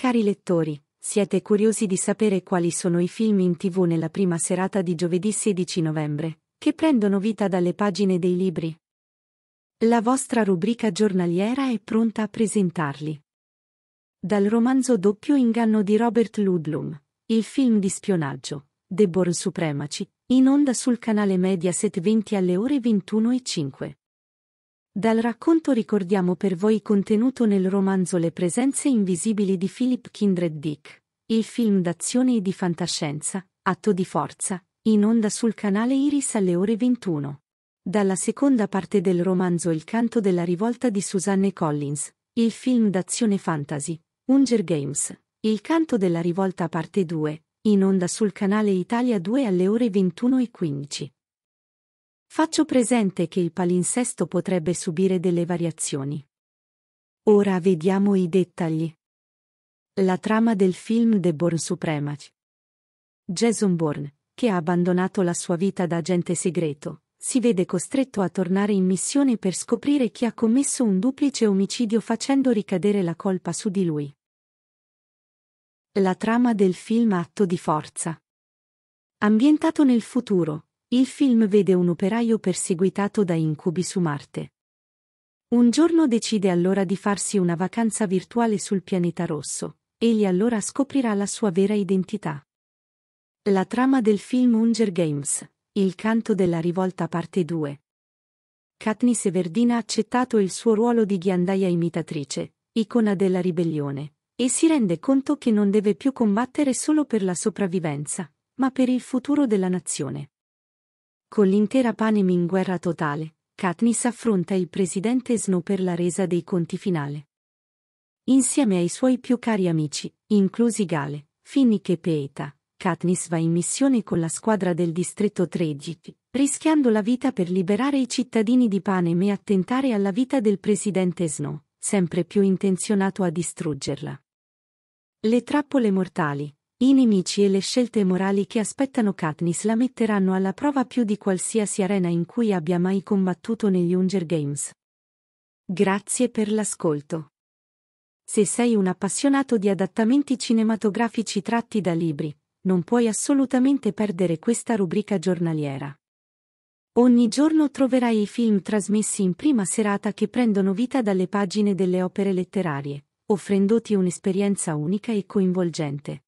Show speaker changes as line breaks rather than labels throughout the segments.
Cari lettori, siete curiosi di sapere quali sono i film in tv nella prima serata di giovedì 16 novembre, che prendono vita dalle pagine dei libri? La vostra rubrica giornaliera è pronta a presentarli. Dal romanzo Doppio inganno di Robert Ludlum, il film di spionaggio, The Born Supremacy, in onda sul canale Mediaset 20 alle ore 21.05. Dal racconto ricordiamo per voi contenuto nel romanzo Le presenze invisibili di Philip Kindred Dick, il film d'azione e di fantascienza, Atto di forza, in onda sul canale Iris alle ore 21. Dalla seconda parte del romanzo Il canto della rivolta di Susanne Collins, il film d'azione fantasy, Unger Games, Il canto della rivolta parte 2, in onda sul canale Italia 2 alle ore 21.15. Faccio presente che il palinsesto potrebbe subire delle variazioni. Ora vediamo i dettagli. La trama del film The Bourne Supremacy. Jason Bourne, che ha abbandonato la sua vita da agente segreto, si vede costretto a tornare in missione per scoprire chi ha commesso un duplice omicidio facendo ricadere la colpa su di lui. La trama del film Atto di forza. Ambientato nel futuro, il film vede un operaio perseguitato da incubi su Marte. Un giorno decide allora di farsi una vacanza virtuale sul pianeta rosso, egli allora scoprirà la sua vera identità. La trama del film Unger Games, Il canto della rivolta parte 2. Katniss Severdina ha accettato il suo ruolo di ghiandaia imitatrice, icona della ribellione, e si rende conto che non deve più combattere solo per la sopravvivenza, ma per il futuro della nazione. Con l'intera Panem in guerra totale, Katniss affronta il presidente Snow per la resa dei conti finale. Insieme ai suoi più cari amici, inclusi Gale, Finnick e Peeta, Katniss va in missione con la squadra del distretto 13, rischiando la vita per liberare i cittadini di Panem e attentare alla vita del presidente Snow, sempre più intenzionato a distruggerla. Le trappole mortali, i nemici e le scelte morali che aspettano Katniss la metteranno alla prova più di qualsiasi arena in cui abbia mai combattuto negli Hunger Games. Grazie per l'ascolto. Se sei un appassionato di adattamenti cinematografici tratti da libri, non puoi assolutamente perdere questa rubrica giornaliera. Ogni giorno troverai i film trasmessi in prima serata che prendono vita dalle pagine delle opere letterarie, offrendoti un'esperienza unica e coinvolgente.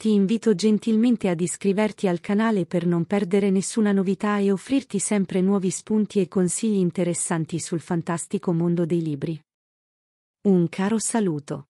Ti invito gentilmente ad iscriverti al canale per non perdere nessuna novità e offrirti sempre nuovi spunti e consigli interessanti sul fantastico mondo dei libri. Un caro saluto.